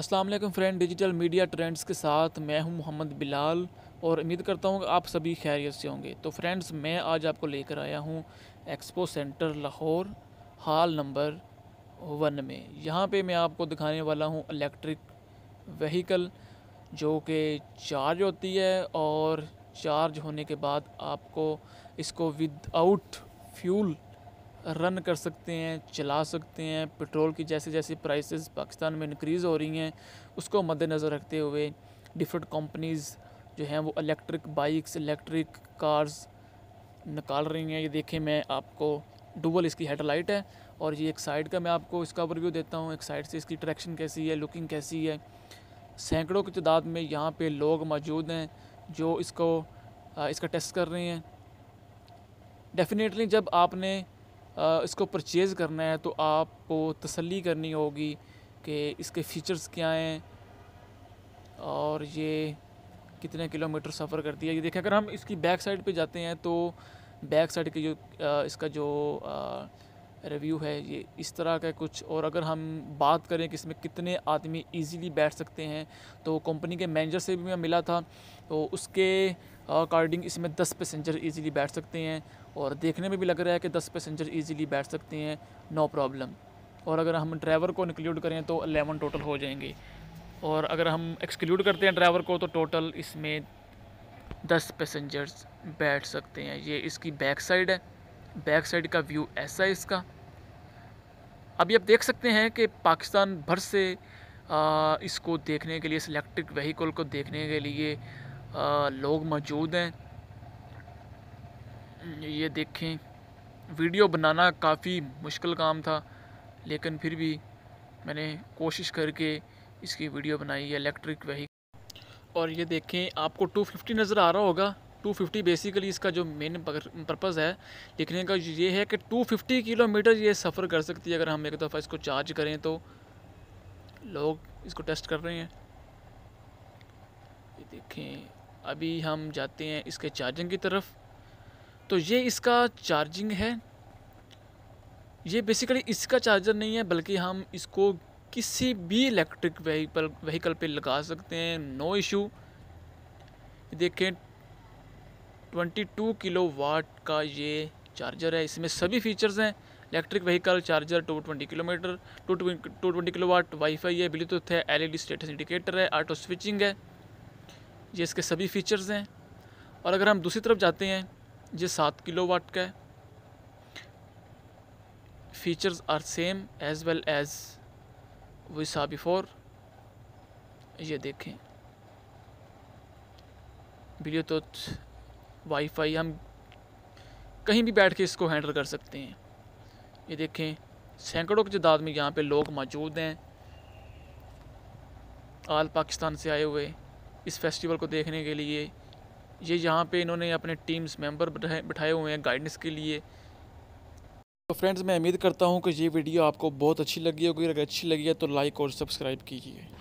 अस्सलाम वालेकुम friend digital media trends के साथ मैं हूं मोहम्मद बिलाल और उम्मीद करता हूं कि आप सभी खैरियत से होंगे तो फ्रेंड्स मैं आज आपको लेकर आया हूं expo centre Lahore hall number one में यहां पे मैं आपको दिखाने वाला हूं इलेक्ट्रिक वहीकल जो कि चार्ज होती है और चार्ज होने के बाद आपको इसको विद आउट फ्यूल रन कर सकते हैं चला सकते हैं पेट्रोल की जैसे जैसे प्राइसेस पाकिस्तान में इनक्रीज़ हो रही हैं उसको मद्देनज़र रखते हुए डिफरेंट कंपनीज़ जो हैं वो इलेक्ट्रिक बाइक्स इलेक्ट्रिक कार्स निकाल रही हैं ये देखें मैं आपको डुबल इसकी हेडलाइट है और ये एक साइड का मैं आपको इसका ओवरव्यू देता हूँ एक साइड से इसकी ट्रैक्शन कैसी है लुकिंग कैसी है सैकड़ों की तादाद में यहाँ पर लोग मौजूद हैं जो इसको इसका टेस्ट कर रहे हैं डेफिनेटली जब आपने इसको परचेज़ करना है तो आपको तसल्ली करनी होगी कि इसके फ़ीचर्स क्या हैं और ये कितने किलोमीटर सफ़र करती है ये देखें अगर हम इसकी बैक साइड पे जाते हैं तो बैक साइड के जो इसका जो रिव्यू है ये इस तरह का कुछ और अगर हम बात करें कि इसमें कितने आदमी इजीली बैठ सकते हैं तो कंपनी के मैनेजर से भी मैं मिला था तो उसके अकॉर्डिंग इसमें दस पैसेंजर ईजीली बैठ सकते हैं और देखने में भी लग रहा है कि दस पैसेंजर ईजीली बैठ सकते हैं नो प्रॉब्लम और अगर हम ड्राइवर को इंक्लूड करें तो अलेवन टोटल हो जाएंगे और अगर हम एक्सक्लूड करते हैं ड्राइवर को तो टोटल इसमें दस पैसेंजर्स बैठ सकते हैं ये इसकी बैक साइड है बैक साइड का व्यू ऐसा है इसका अभी आप देख सकते हैं कि पाकिस्तान भर से आ, इसको देखने के लिए इस इलेक्ट्रिक वहीकल को देखने के लिए लोग मौजूद हैं ये देखें वीडियो बनाना काफ़ी मुश्किल काम था लेकिन फिर भी मैंने कोशिश करके इसकी वीडियो बनाई है इलेक्ट्रिक वहीकल और ये देखें आपको 250 नज़र आ रहा होगा 250 बेसिकली इसका जो मेन पर्पज़ है लिखने का ये है कि 250 किलोमीटर ये सफ़र कर सकती है अगर हम एक दफ़ा इसको चार्ज करें तो लोग इसको टेस्ट कर रहे हैं ये देखें अभी हम जाते हैं इसके चार्जिंग की तरफ तो ये इसका चार्जिंग है ये बेसिकली इसका चार्जर नहीं है बल्कि हम इसको किसी भी इलेक्ट्रिक वहीकल वहीकल पे लगा सकते हैं नो इशू देखें 22 किलो वाट का ये चार्जर है इसमें सभी फीचर्स हैं electric vehicle charger two twenty kilometre two two twenty kilo watt wifi है ब्लूटूथ है एलईडी स्टेटस इंडिकेटर है ऑटो स्विचिंग है ये इसके सभी फीचर्स हैं और अगर हम दूसरी तरफ जाते हैं ये सात किलो वाट का है features are same as well as we saw before ये देखें वीडियो तो वाईफाई हम कहीं भी बैठ के इसको हैंडल कर सकते हैं ये देखें सैकड़ों की तादाद में यहाँ पे लोग मौजूद हैं आल पाकिस्तान से आए हुए इस फेस्टिवल को देखने के लिए ये यहाँ पे इन्होंने अपने टीम्स मेंबर बिठाए हुए हैं गाइडेंस के लिए तो फ्रेंड्स मैं उम्मीद करता हूँ कि ये वीडियो आपको बहुत अच्छी लगी होगी अगर अच्छी लगी है तो लाइक और सब्सक्राइब कीजिए